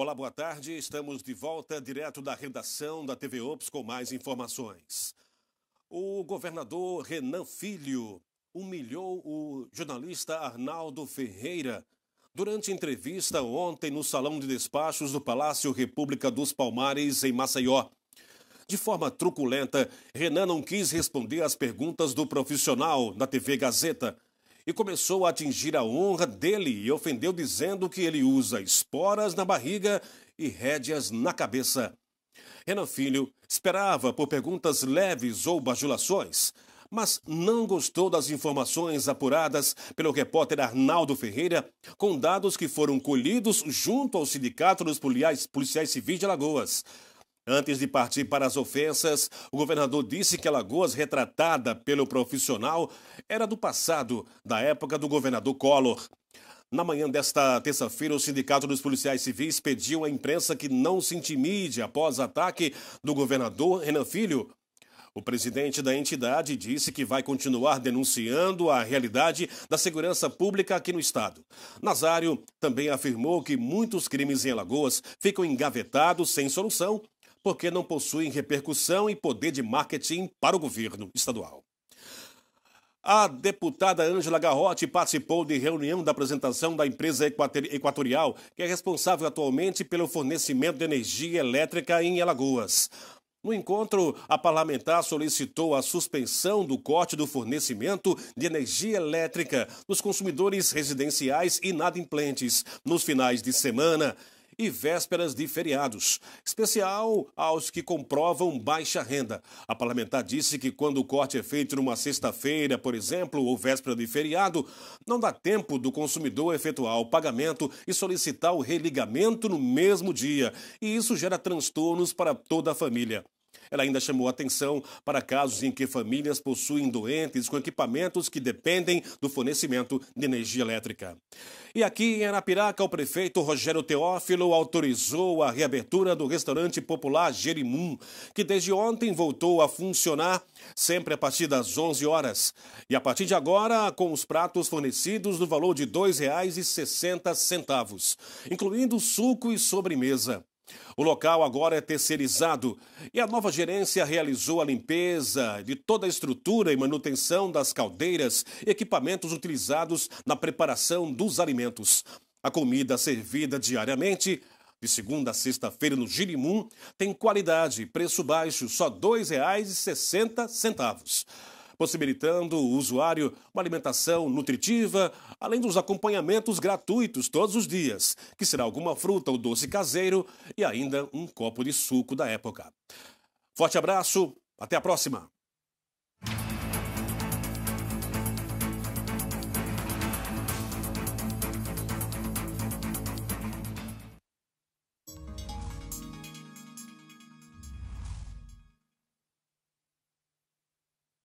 Olá, boa tarde. Estamos de volta direto da redação da TV Ops com mais informações. O governador Renan Filho humilhou o jornalista Arnaldo Ferreira durante entrevista ontem no Salão de Despachos do Palácio República dos Palmares, em Maceió. De forma truculenta, Renan não quis responder às perguntas do profissional da TV Gazeta e começou a atingir a honra dele e ofendeu dizendo que ele usa esporas na barriga e rédeas na cabeça. Renan Filho esperava por perguntas leves ou bajulações, mas não gostou das informações apuradas pelo repórter Arnaldo Ferreira com dados que foram colhidos junto ao Sindicato dos Policiais Civis de Alagoas. Antes de partir para as ofensas, o governador disse que Alagoas, retratada pelo profissional, era do passado, da época do governador Collor. Na manhã desta terça-feira, o Sindicato dos Policiais Civis pediu à imprensa que não se intimide após ataque do governador Renan Filho. O presidente da entidade disse que vai continuar denunciando a realidade da segurança pública aqui no estado. Nazário também afirmou que muitos crimes em Alagoas ficam engavetados sem solução porque não possuem repercussão e poder de marketing para o governo estadual. A deputada Ângela Garrote participou de reunião da apresentação da empresa Equatorial, que é responsável atualmente pelo fornecimento de energia elétrica em Alagoas. No encontro, a parlamentar solicitou a suspensão do corte do fornecimento de energia elétrica dos consumidores residenciais inadimplentes nos finais de semana e vésperas de feriados, especial aos que comprovam baixa renda. A parlamentar disse que quando o corte é feito numa sexta-feira, por exemplo, ou véspera de feriado, não dá tempo do consumidor efetuar o pagamento e solicitar o religamento no mesmo dia, e isso gera transtornos para toda a família. Ela ainda chamou atenção para casos em que famílias possuem doentes com equipamentos que dependem do fornecimento de energia elétrica. E aqui em Arapiraca, o prefeito Rogério Teófilo autorizou a reabertura do restaurante popular Jerimum, que desde ontem voltou a funcionar sempre a partir das 11 horas. E a partir de agora, com os pratos fornecidos no valor de R$ 2,60, incluindo suco e sobremesa. O local agora é terceirizado e a nova gerência realizou a limpeza de toda a estrutura e manutenção das caldeiras e equipamentos utilizados na preparação dos alimentos. A comida servida diariamente de segunda a sexta-feira no Girimum, tem qualidade e preço baixo, só R$ 2,60 possibilitando o usuário uma alimentação nutritiva, além dos acompanhamentos gratuitos todos os dias, que será alguma fruta ou doce caseiro e ainda um copo de suco da época. Forte abraço, até a próxima!